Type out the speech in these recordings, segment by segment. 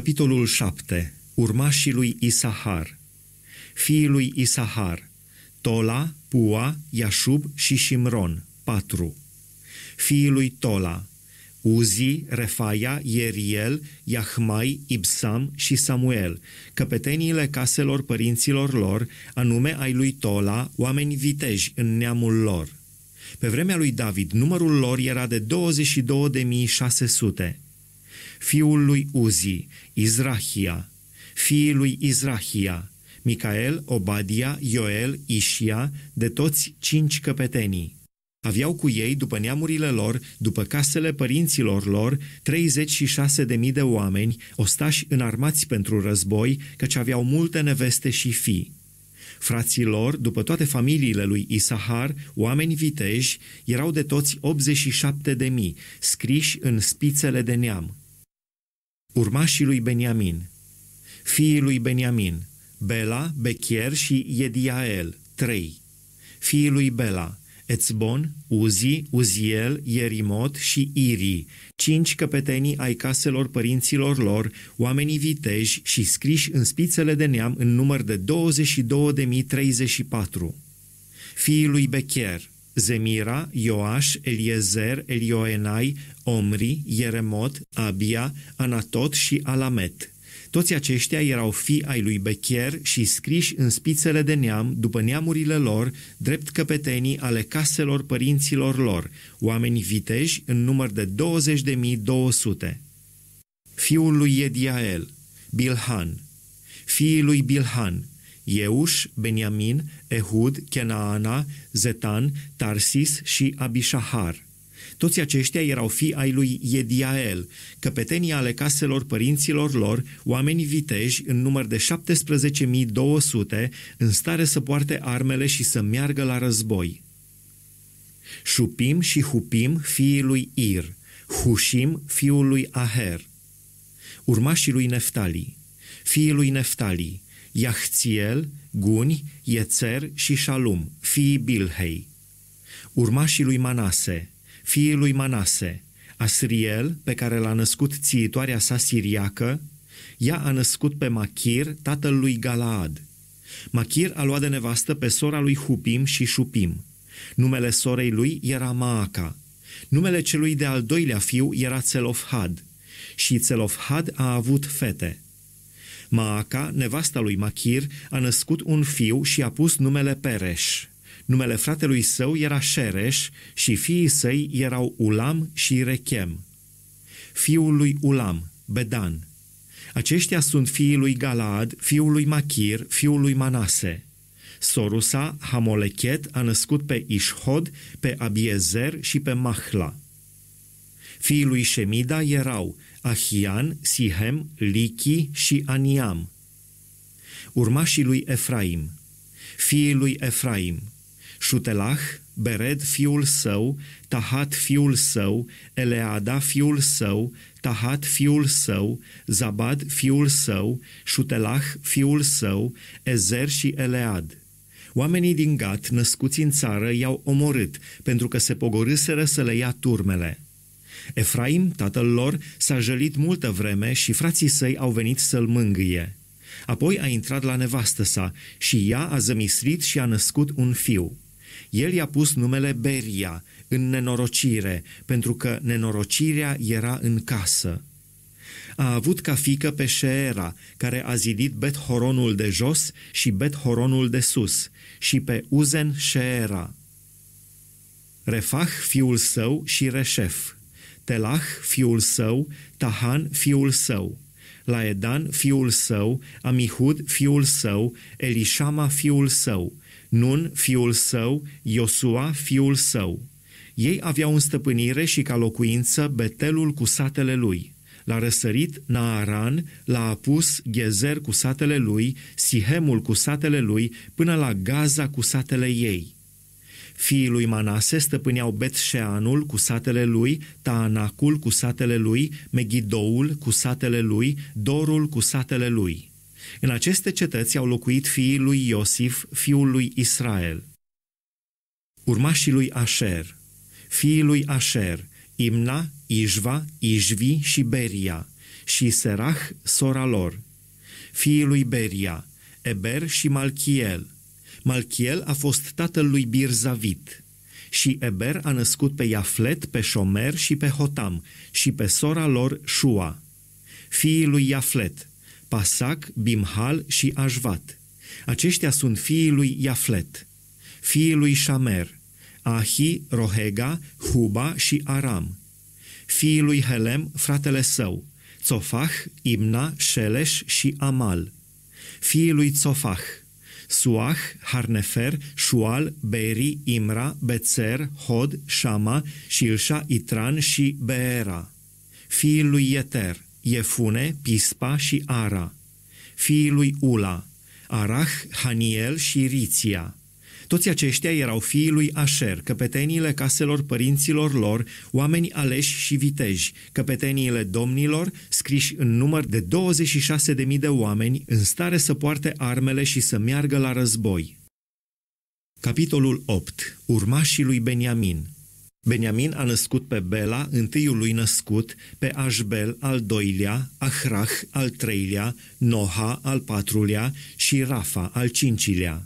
Capitolul 7. Urmașii lui Isahar Fiii lui Isahar Tola, Pua, Iașub și Shimron 4. Fiii lui Tola Uzi, Refaia, Ieriel, Iahmai, Ibsam și Samuel, căpeteniile caselor părinților lor, anume ai lui Tola, oameni viteji în neamul lor. Pe vremea lui David, numărul lor era de 22.600 fiul lui Uzi, Izrahia, fiii lui Izrahia, Micael, Obadia, Ioel, Ișia, de toți cinci căpetenii. Aveau cu ei, după neamurile lor, după casele părinților lor, 36.000 de mii de oameni, ostași înarmați pentru război, căci aveau multe neveste și fii. Frații lor, după toate familiile lui Isahar, oameni viteji, erau de toți 87.000, scriși în spițele de neam urmașii lui Beniamin, fiii lui Beniamin, Bela, Bechier și Ediael, trei, fiii lui Bela, Ețbon, Uzi, Uziel, Ierimot și Iri, cinci căpetenii ai caselor părinților lor, oamenii viteji și scriși în spițele de neam în număr de 22.034. Fiii lui Becher, Zemira, Ioaș, Eliezer, Elioenai, Omri, Ieremot, Abia, Anatot și Alamet. Toți aceștia erau fii ai lui Becher și scriși în spițele de neam, după neamurile lor, drept căpetenii ale caselor părinților lor, oameni viteji în număr de 20.200. Fiul lui Ediael, Bilhan. Fiii lui Bilhan, Euș, Beniamin, Ehud, Kenaana, Zetan, Tarsis și Abishahar. Toți aceștia erau fii ai lui Ediael, căpetenii ale caselor părinților lor, oameni viteji în număr de 17.200, în stare să poarte armele și să meargă la război. Șupim și Hupim, fiii lui Ir, Hușim, fiul lui Aher, urmașii lui Neftali, fiii lui Neftali, Iahțiel, Guni, Iețer și Shalum, fiii Bilhei. Urmașii lui Manase, fiii lui Manase, Asriel, pe care l-a născut țiitoarea sa siriacă, ea a născut pe Machir, tatăl lui Galaad. Machir a luat de nevastă pe sora lui Hupim și Șupim. Numele sorei lui era Maaca. Numele celui de al doilea fiu era Țelofhad. Și Țelofhad a avut fete. Maaca, nevasta lui Machir, a născut un fiu și a pus numele Pereș. Numele fratelui său era Șereș și fiii săi erau Ulam și Rechem. Fiul lui Ulam, Bedan. Aceștia sunt fiii lui Galaad, fiul lui Machir, fiul lui Manase. Sorusa, Hamolechet, a născut pe Ishod, pe Abiezer și pe Mahla. Fiii lui Shemida erau Ahian, Sihem, Lichi și Aniam, urmașii lui Efraim, fiii lui Efraim, Șutelah, Bered fiul său, Tahat fiul său, Eleada fiul său, Tahat fiul său, Zabad fiul său, Șutelah fiul său, Ezer și Elead. Oamenii din Gat, născuți în țară, i-au omorât, pentru că se pogorâseră să le ia turmele. Efraim, tatăl lor, s-a jălit multă vreme și frații săi au venit să-l mângâie. Apoi a intrat la nevastă sa și ea a zămislit și a născut un fiu. El i-a pus numele Beria, în nenorocire, pentru că nenorocirea era în casă. A avut ca fică pe Sheera, care a zidit Bet-Horonul de jos și Bet-Horonul de sus, și pe Uzen Sheera. Refah, fiul său, și Reșef, Telah, fiul său, Tahan, fiul său, Laedan, fiul său, Amihud, fiul său, Elishama, fiul său, Nun, fiul său, Iosua, fiul său. Ei aveau în stăpânire și ca locuință Betelul cu satele lui. La răsărit Naaran, la apus Gezer cu satele lui, Sihemul cu satele lui, până la Gaza cu satele ei. Fiii lui Manase stăpâneau Betșeanul cu satele lui, Taanacul cu satele lui, Megidoul, cu satele lui, Dorul cu satele lui. În aceste cetăți au locuit fiii lui Iosif, fiul lui Israel. Urmașii lui Asher, fiii lui Asher, Imna, Ijva, Ijvi și Beria, și Serah, sora lor, fiii lui Beria, Eber și Malchiel, Malchiel a fost tatăl lui Birzavit și Eber a născut pe Iaflet, pe Șomer și pe Hotam și pe sora lor Shua. Fiii lui Iaflet, Pasac, Bimhal și Ajvat. Aceștia sunt fiii lui Iaflet, fiii lui Șamer, Ahi, Rohega, Huba și Aram, fiii lui Helem, fratele său, Tsofah, Imna, Șeleș și Amal, fiii lui Tsofah, Suah, Harnefer, Shual, Beri, Imra, Bezer, Hod, Shama, Shilsha, Itran și Beera. Fiii lui Yeter, Efune, Pispa și Ara. Fiii lui Ula, Arach, Haniel și Riția toți aceștia erau fiii lui Asher, căpeteniile caselor părinților lor, oameni aleși și viteji, căpeteniile domnilor, scriși în număr de 26.000 de oameni, în stare să poarte armele și să meargă la război. Capitolul 8. Urmașii lui Beniamin Beniamin a născut pe Bela, întâiul lui născut, pe Ashbel al doilea, Ahrah al treilea, Noha al patrulea și Rafa al cincilea.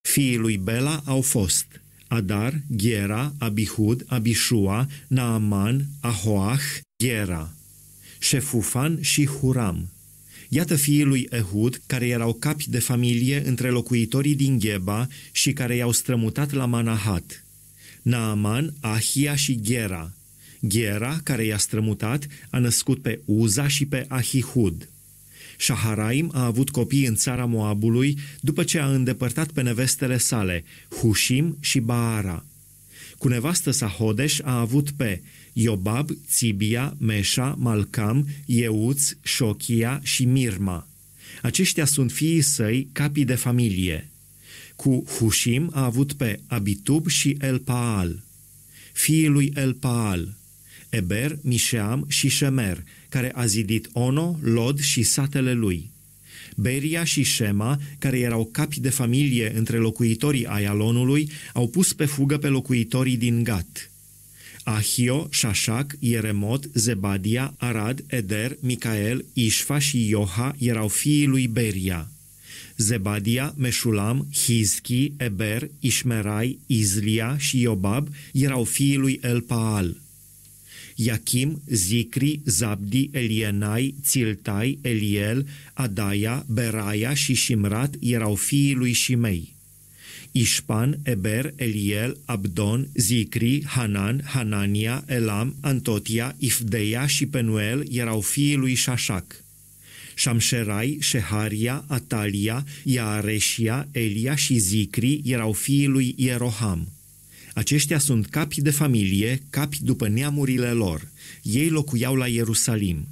Fiii lui Bela au fost Adar, Ghera, Abihud, Abishua, Naaman, Ahoah, Ghera, Șefufan și Huram. Iată fiii lui Ehud, care erau capi de familie între locuitorii din Gheba și care i-au strămutat la Manahat. Naaman, Ahia și Ghera. Ghera, care i-a strămutat, a născut pe Uza și pe Ahihud. Shaharaim a avut copii în țara Moabului după ce a îndepărtat pe nevestele sale, Hushim și Baara. Cu nevastă sa Hodeș a avut pe Iobab, Tibia, Meșa, Malcam, Euț, Șochia și Mirma. Aceștia sunt fiii săi, capii de familie. Cu Hushim a avut pe Abitub și Elpaal. Fiii lui Elpaal, Eber, Mișeam și Șemer, care a zidit Ono, Lod și satele lui. Beria și Shema, care erau capi de familie între locuitorii Aialonului, au pus pe fugă pe locuitorii din Gat. Ahio, Shashak, Ieremot, Zebadia, Arad, Eder, Micael, Ișfa și Ioha erau fiii lui Beria. Zebadia, Meșulam, Hizchi, Eber, Ishmerai, Izlia și Iobab erau fiii lui Elpaal. Iachim, Zicri, Zabdi, Elienai, Țiltai, Eliel, Adaia, Beraia și Shimrat erau fiii lui Shimei. Ișpan, Eber, Eliel, Abdon, Zicri, Hanan, Hanania, Elam, Antotia, Ifdeia și Penuel erau fiii lui Șașac. Șamșerai, Șeharia, Atalia, Iareșia, Elia și Zicri erau fiii lui Ieroham. Aceștia sunt capi de familie, capi după neamurile lor. Ei locuiau la Ierusalim.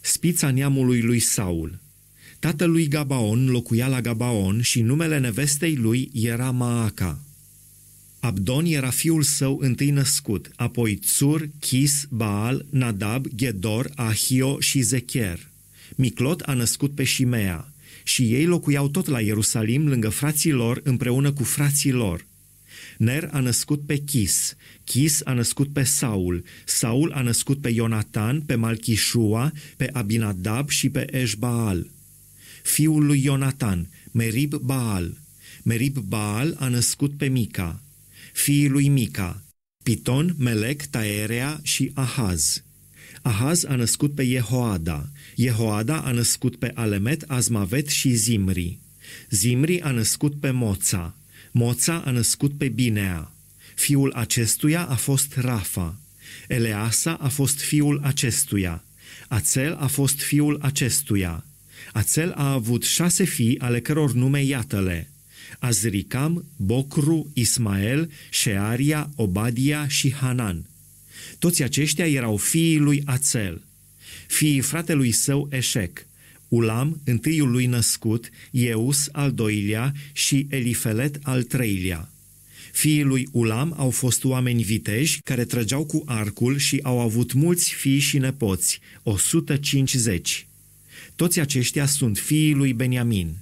Spița neamului lui Saul. Tatăl lui Gabaon locuia la Gabaon și numele nevestei lui era Maaca. Abdon era fiul său întâi născut, apoi Tsur, Chis, Baal, Nadab, Gedor, Ahio și Zecher. Miclot a născut pe Shimea și ei locuiau tot la Ierusalim lângă frații lor împreună cu frații lor. Ner a născut pe Chis, Chis a născut pe Saul, Saul a născut pe Ionatan, pe Malchișua, pe Abinadab și pe Eșbaal. Fiul lui Ionatan, Merib Baal. Merib Baal a născut pe Mica, fiii lui Mica, Piton, Melec, Taerea și Ahaz. Ahaz a născut pe Jehoada, Jehoada a născut pe Alemet, Azmavet și Zimri. Zimri a născut pe Moța, Moța a născut pe Binea, fiul acestuia a fost Rafa, Eleasa a fost fiul acestuia, Ațel a fost fiul acestuia. Ațel a avut șase fii, ale căror nume iată-le. Azricam, Bocru, Ismael, Shearia, Obadia și Hanan. Toți aceștia erau fiii lui Ațel, fiii fratelui său Eșec, Ulam, întâiul lui născut, Eus al doilea și Elifelet al treilea. Fiii lui Ulam au fost oameni viteji care trăgeau cu arcul și au avut mulți fii și nepoți, 150. Toți aceștia sunt fiii lui Beniamin.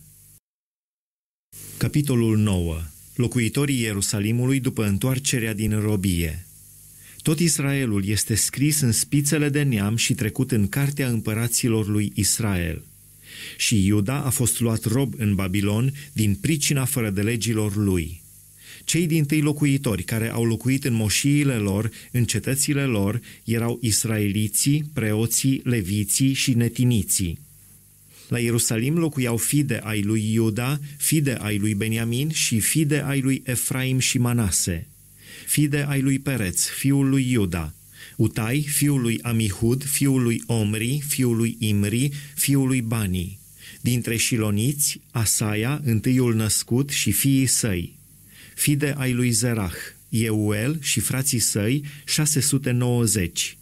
Capitolul 9. Locuitorii Ierusalimului după întoarcerea din robie. Tot Israelul este scris în spițele de neam și trecut în cartea împăraților lui Israel – și Iuda a fost luat rob în Babilon din pricina fără de legilor lui. Cei din tâi locuitori care au locuit în moșiile lor, în cetățile lor, erau israeliții, preoții, leviții și netiniții. La Ierusalim locuiau fide ai lui Iuda, fide ai lui Beniamin și fide ai lui Efraim și Manase, fide ai lui Pereț, fiul lui Iuda, Utai, fiul lui Amihud, fiul lui Omri, fiul lui Imri, fiul lui Bani. Dintre șiloniți, Asaia, întâiul născut și fiii săi. Fide ai lui Zerah, Euel și frații săi, 690.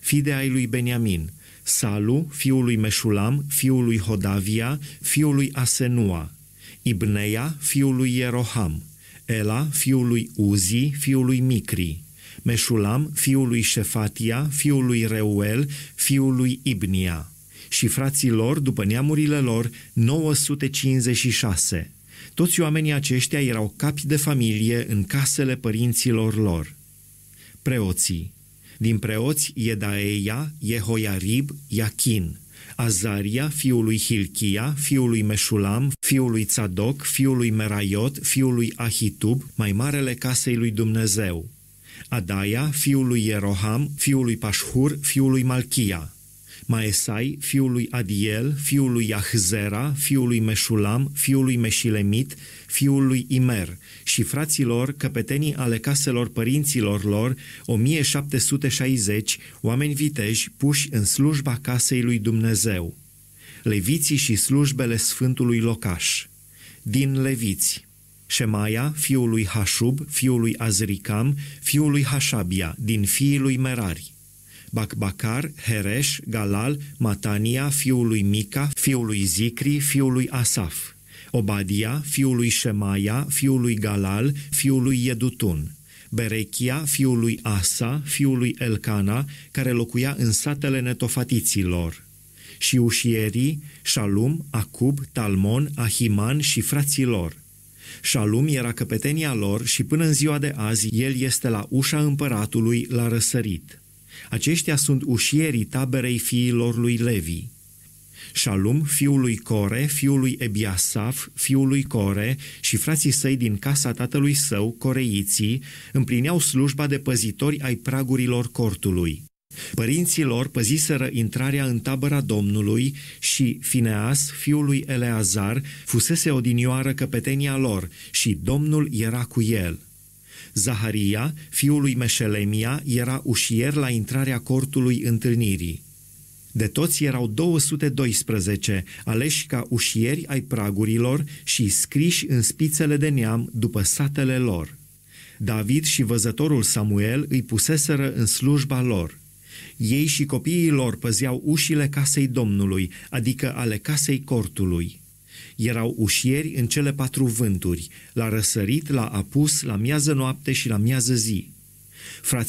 Fide ai lui Beniamin, Salu, fiul lui Meșulam, fiul lui Hodavia, fiul lui Asenua, Ibneia, fiul lui Ieroham, Ela, fiul lui Uzi, fiul lui Micri, Meșulam, fiul lui Șefatia, fiul lui Reuel, fiul lui Ibnia și frații lor, după neamurile lor, 956. Toți oamenii aceștia erau capi de familie în casele părinților lor. Preoții Din preoți, Iedaeia, Jehoiarib, Iachin – Azaria, fiul lui Hilchia, fiul lui Meșulam, fiul lui Tzadok, fiul lui Meraiot, fiul lui Ahitub, mai marele casei lui Dumnezeu. Adaia, fiul lui Ieroham, fiul lui Pașhur, fiul lui Malchia, Maesai, fiul lui Adiel, fiul lui Iahzera, fiul lui Meșulam, fiul lui Meșilemit, fiul lui Imer și fraților, căpetenii ale caselor părinților lor, 1760, oameni viteji puși în slujba casei lui Dumnezeu. Leviții și slujbele Sfântului Locaș. Din Leviții. Șemaia, fiul lui Hașub, fiul lui Azricam, fiul lui Hașabia, din fiii lui Merari. Bacbacar, Hereș, Galal, Matania, fiul lui Mica, fiul lui Zicri, fiul lui Asaf. Obadia, fiul lui Șemaia, fiul lui Galal, fiul lui Jedutun. Berechia, fiul lui Asa, fiul lui Elcana, care locuia în satele netofatiților. Și ușierii, Shalum, Acub, Talmon, Ahiman și frații lor Shalum era căpetenia lor și până în ziua de azi el este la ușa împăratului la răsărit. Aceștia sunt ușierii taberei fiilor lui Levi. Shalum, fiul lui Core, fiul lui Ebiasaf, fiul lui Core și frații săi din casa tatălui său, coreiții, împlineau slujba de păzitori ai pragurilor cortului. Părinții lor păziseră intrarea în tabăra Domnului și Fineas, fiul lui Eleazar, fusese odinioară căpetenia lor și Domnul era cu el. Zaharia, fiul lui Meșelemia, era ușier la intrarea cortului întâlnirii. De toți erau 212, aleși ca ușieri ai pragurilor și scriși în spițele de neam după satele lor. David și văzătorul Samuel îi puseseră în slujba lor – ei și copiii lor păzeau ușile casei Domnului, adică ale casei cortului. Erau ușieri în cele patru vânturi, la răsărit, la apus, la miază noapte și la miază zi.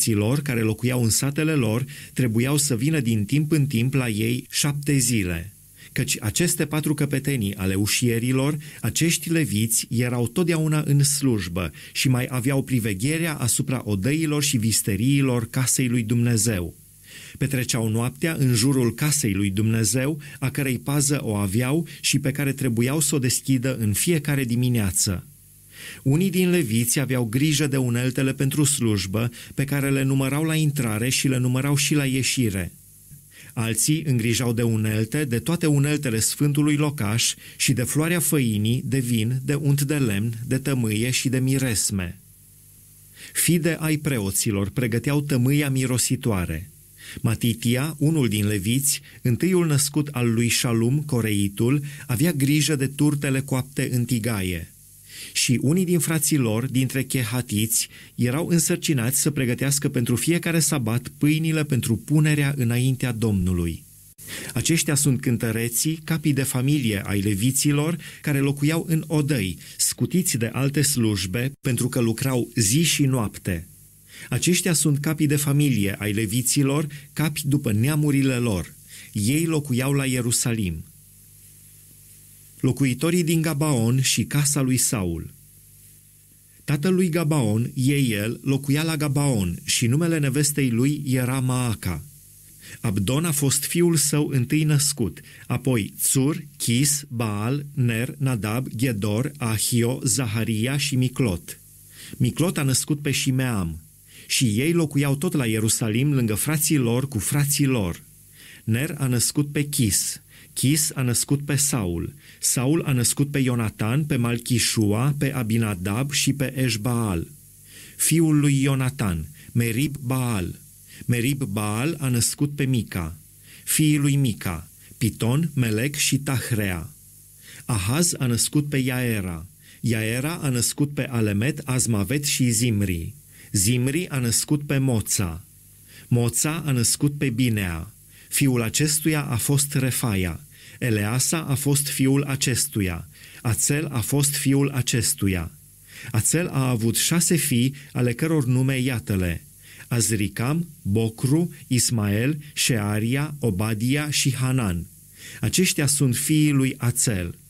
lor, care locuiau în satele lor trebuiau să vină din timp în timp la ei șapte zile – căci aceste patru căpetenii ale ușierilor, acești leviți erau totdeauna în slujbă și mai aveau privegherea asupra odăilor și visteriilor casei lui Dumnezeu. Petreceau noaptea în jurul casei lui Dumnezeu, a cărei pază o aveau și pe care trebuiau să o deschidă în fiecare dimineață. Unii din leviți aveau grijă de uneltele pentru slujbă, pe care le numărau la intrare și le numărau și la ieșire. Alții îngrijau de unelte, de toate uneltele sfântului locaș și de floarea făinii, de vin, de unt de lemn, de tămâie și de miresme. Fide ai preoților pregăteau tămâia mirositoare – Matitia, unul din leviți, întâiul născut al lui Shalum, coreitul, avea grijă de turtele coapte în tigaie. Și unii din frații lor, dintre chehatiți, erau însărcinați să pregătească pentru fiecare sabat pâinile pentru punerea înaintea Domnului. Aceștia sunt cântăreții, capii de familie ai leviților, care locuiau în odăi, scutiți de alte slujbe, pentru că lucrau zi și noapte. Aceștia sunt capii de familie ai leviților, capi după neamurile lor. Ei locuiau la Ierusalim. Locuitorii din Gabaon și casa lui Saul. Tatăl lui Gabaon, el, locuia la Gabaon și numele nevestei lui era Maaca. Abdon a fost fiul său întâi născut, apoi Tsur, Chis, Baal, Ner, Nadab, Ghedor, Ahio, Zaharia și Miclot. Miclot a născut pe Shimeam și ei locuiau tot la Ierusalim lângă frații lor cu frații lor. Ner a născut pe Chis, Chis a născut pe Saul, Saul a născut pe Ionatan, pe Malchișua, pe Abinadab și pe Eșbaal. Fiul lui Ionatan, Merib Baal. Merib Baal a născut pe Mica, fiii lui Mica, Piton, Melec și Tahrea. Ahaz a născut pe Iaera, Iaera a născut pe Alemet, Azmavet și Zimri. Zimri a născut pe Moța, Moța a născut pe Binea, fiul acestuia a fost Refaia, Eleasa a fost fiul acestuia, Ațel a fost fiul acestuia. Ațel a avut șase fii, ale căror nume iată-le, Azricam, Bocru, Ismael, Shearia, Obadia și Hanan. Aceștia sunt fiii lui Ațel –